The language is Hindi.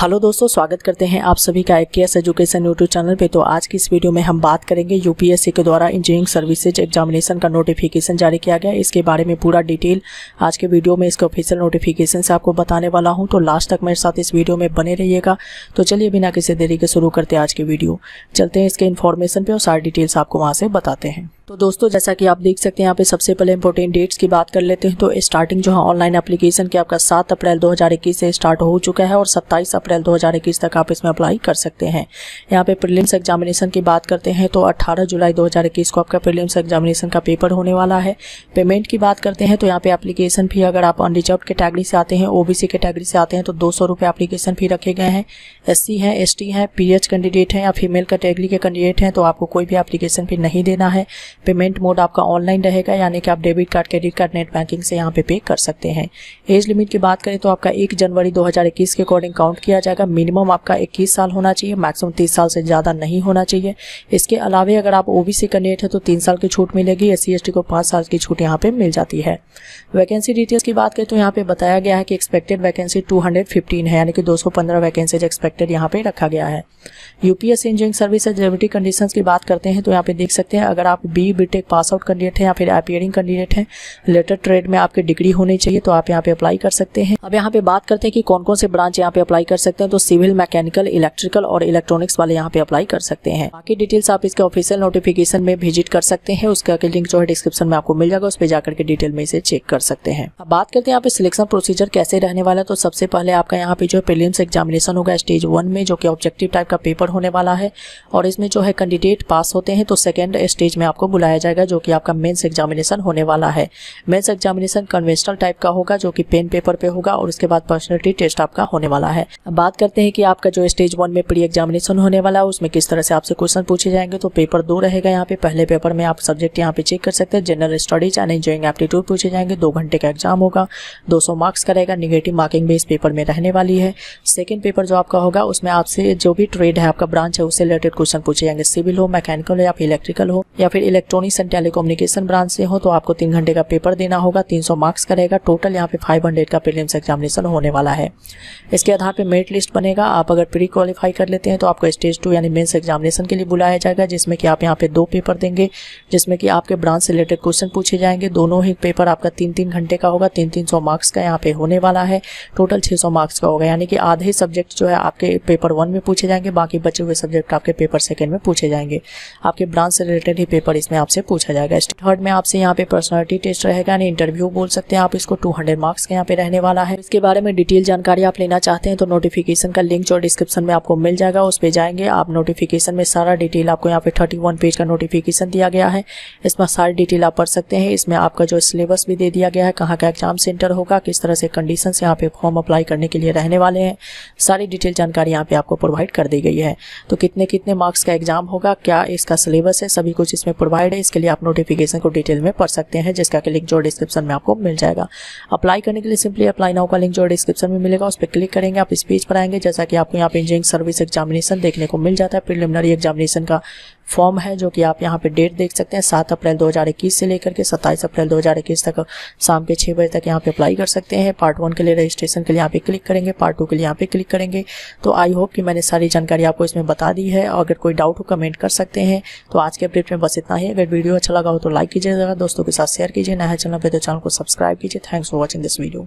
हेलो दोस्तों स्वागत करते हैं आप सभी का एक एस एजुकेशन यूट्यूब चैनल पे तो आज की इस वीडियो में हम बात करेंगे यूपीएससी के द्वारा इंजीनियरिंग सर्विसेज एग्जामिनेशन का नोटिफिकेशन जारी किया गया इसके बारे में पूरा डिटेल आज के वीडियो में इसके ऑफिशियल नोटिफिकेशन से आपको बताने वाला हूँ तो लास्ट तक मेरे साथ इस वीडियो में बने रहिएगा तो चलिए बिना किसी देरी के शुरू करते आज की वीडियो चलते हैं इसके इन्फॉर्मेशन पर और सारी डिटेल्स आपको वहाँ से बताते हैं तो दोस्तों जैसा कि आप देख सकते हैं यहाँ पे सबसे पहले इंपॉर्टेंट डेट्स की बात कर लेते हैं तो स्टार्टिंग जो है ऑनलाइन एप्लीकेशन की आपका 7 अप्रैल 2021 से स्टार्ट हो चुका है और 27 अप्रैल 2021 तक आप इसमें अप्लाई कर सकते हैं यहाँ पे प्रीलिम्स एग्जामिनेशन की बात करते हैं तो 18 जुलाई 2021 को आपका प्रीलिम्स एग्जामिनेशन का पेपर होने वाला है पेमेंट की बात करते हैं तो यहाँ पे एप्लीकेशन फी अगर आप अनरिजर्व कैटेगरी से आते हैं ओबीसी कैटेगरी से आते हैं तो दो सौ एप्लीकेशन फी रखे गए हैं एस सी है एस टी हैं पी कैंडिडेट हैं या फीमेल कैटेगरी के कैंडिडेट हैं तो आपको कोई भी एप्लीकेशन फी नहीं देना है पेमेंट मोड आपका ऑनलाइन रहेगा यानी कि आप debit card credit card net banking से यहाँ पे पे कर सकते हैं एज लिमिट की बात करें तो आपका एक जनवरी 2021 के अकॉर्डिंग काउंट किया जाएगा मिनिमम आपका इक्कीस साल होना चाहिए मैक्सिमम तीस साल से ज़्यादा नहीं होना चाहिए इसके अलावा अगर आप ओबीसी का नेट है तो तीन साल की छूट मिलेगी एस सी को पांच साल की छूट यहाँ पे मिल जाती है वैकेंसी डिटेल्स की बात करें तो यहाँ पे बताया गया है कि एक्सपेक्टेड वैकेंसी 215 है यानी कि 215 वैकेंसीज एक्सपेक्टेड यहाँ पे रखा गया है UPS engineering service eligibility condition की बात करते हैं तो यहाँ पे देख सकते हैं अगर आप B BTech pass out candidate है या फिर अपियरिंग कैंडिडेट है लेटर ट्रेड में आपकी डिग्री होनी चाहिए तो आप यहाँ पे अप्लाई कर सकते हैं अब यहाँ पे बात करते हैं कि कौन कौन से ब्रांच यहाँ पे अप्लाई कर सकते हैं तो सिविल मैकेनिकल इलेक्ट्रिकल और इलेक्ट्रॉनिक्स वाले यहाँ पे अप्लाई कर सकते हैं बाकी डिटेल्स आप इसके ऑफिशियल नोटिफिकेशन में विजिट कर सकते हैं उसका लिंक जो है डिस्क्रिप्शन में आपको मिल जाएगा उस पर जाकर के डिटेल में इसे चेक कर सकते हैं अब बात करते हैं यहाँ पे सिलेक्शन प्रोसीजर कैसे रहने वाला है तो सबसे पहले आपका यहाँ पे जो है प्रीलिम्स एग्जामिनेशन होगा स्टेज वन में जो कि ऑब्जेक्टिव टाइप का पेपर होने वाला है और इसमें जो है कैंडिडेट पास होते हैं तो सेकेंड स्टेज में आपको बुलाया जाएगा जो कि आपका मेंस एग्जामिनेशन होने वाला है मेंस एग्जामिनेशन कन्वेंशनल टाइप का होगा जो कि पेन पेपर पे होगा और उसके बाद पर्सनलिटी टेस्ट आपका होने वाला है बात करते हैं कि आपका जो स्टेज वन में प्री एग्जामिनेशन होने वाला है उसमें किस तरह से आपसे क्वेश्चन पूछे जाएंगे तो पेपर दो रहेगा यहाँ पे पहले पेपर में आप सब्जेक्ट यहाँ पे चेक कर सकते हैं general studies and engineering aptitude पूछे जाएंगे दो घंटे का एग्जाम होगा दो मार्क्स का रहेगा निगेटिव मार्किंग भी इस पेपर में रहने वाली है सेकेंड पेपर जो आपका होगा उसमें आपसे जो भी ट्रेड है आपका ब्रांच है उससे रिलेटेड क्वेश्चन पूछे जाएंगे सिविल हो मैकेनिकल हो या फिर इलेक्ट्रिकल हो या फिर इलेक्ट्रॉनिक्स एंड टेलीकोम्युनिकेशन ब्रांच से हो तो आपको तीन घंटे का पेपर देना होगा 300 मार्क्स का रहेगा टोटल यहाँ पे 500 का प्रीलिम्स एग्जामिनेशन होने वाला है इसके आधार पे मेरिट लिस्ट बनेगा आप अगर प्री क्वालिफाई कर लेते हैं तो आपको स्टेज टू यानी मेन्स एग्जामिनेशन के लिए बुलाया जाएगा जिसमें कि आप यहाँ पे दो पेपर देंगे जिसमें कि आपके ब्रांच से रिलेटेड क्वेश्चन पूछे जाएंगे दोनों ही पेपर आपका तीन तीन घंटे का होगा तीन तीन सौ मार्क्स का यहाँ पे होने वाला है टोटल छः सौ मार्क्स का होगा यानी कि आधे सब्जेक्ट जो है आपके पेपर वन में पूछे जाएंगे बाकी बचे हुए सब्जेक्ट आपके पेपर सेकेंड में पूछे जाएंगे आपके ब्रांच से रिलेटेड ही पेपर इसमें में आपसे पूछा जाएगा थर्ड में आपसे यहाँ पे पर्सनलिटी टेस्ट रहेगा यानी इंटरव्यू बोल सकते हैं आप इसको 200 मार्क्स के यहाँ पे रहने वाला है इसके बारे में डिटेल जानकारी आप लेना चाहते हैं तो नोटिफिकेशन का लिंक जो डिस्क्रिप्शन में आपको मिल जाएगा उस पर जाएंगे आप नोटिफिकेशन में सारा डिटेल आपको यहाँ पे थर्टी पेज का नोटिफिकेशन दिया गया है इसमें सारी डिटेल आप पढ़ सकते हैं इसमें आपका जो सिलेबस भी दे दिया गया है कहाँ का एग्जाम सेंटर होगा किस तरह से कंडीशन यहाँ पे फॉर्म अप्लाई करने के लिए रहने वाले हैं सारी डिटेल जानकारी यहाँ पे आपको प्रोवाइड कर दी गई है तो कितने कितने मार्क्स का एग्जाम होगा क्या इसका सिलेबस है सभी कुछ इसमें प्रोवाइड रिक्वायर्ड है इसके लिए आप नोटिफिकेशन को डिटेल में पढ़ सकते हैं जिसका कि लिंक जो डिस्क्रिप्शन में आपको मिल जाएगा अप्लाई करने के लिए सिंपली अप्लाई नाउ का लिंक जो डिस्क्रिप्शन में मिलेगा उस पर क्लिक करेंगे आप इस पेज पर आएंगे जैसा कि आपको यहाँ पे इंजीनियरिंग सर्विस एग्जामिनेशन देखने को मिल जाता है प्रिलिमिनरी एग्जामिनेशन का फॉर्म है जो कि आप यहाँ पे डेट देख सकते हैं सात अप्रैल 2021 से लेकर के सत्ताईस अप्रैल 2021 तक शाम के छः बजे तक यहाँ पे अप्लाई कर सकते हैं पार्ट वन के लिए रजिस्ट्रेशन के लिए यहाँ पे क्लिक करेंगे पार्ट टू के लिए यहाँ पे क्लिक करेंगे तो आई होप कि मैंने सारी जानकारी आपको इसमें बता दी है अगर कोई डाउट हो कमेंट कर सकते हैं तो आज के अपडेट में बस इतना ही अगर वीडियो अच्छा लगा हो तो लाइक कीजिएगा दोस्तों के साथ शेयर कीजिए नया चैनल पर तो चैनल को सब्सक्राइब कीजिए thanks for watching this video